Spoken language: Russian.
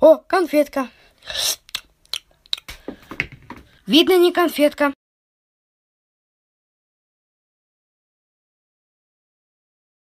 О, конфетка. Видно, не конфетка.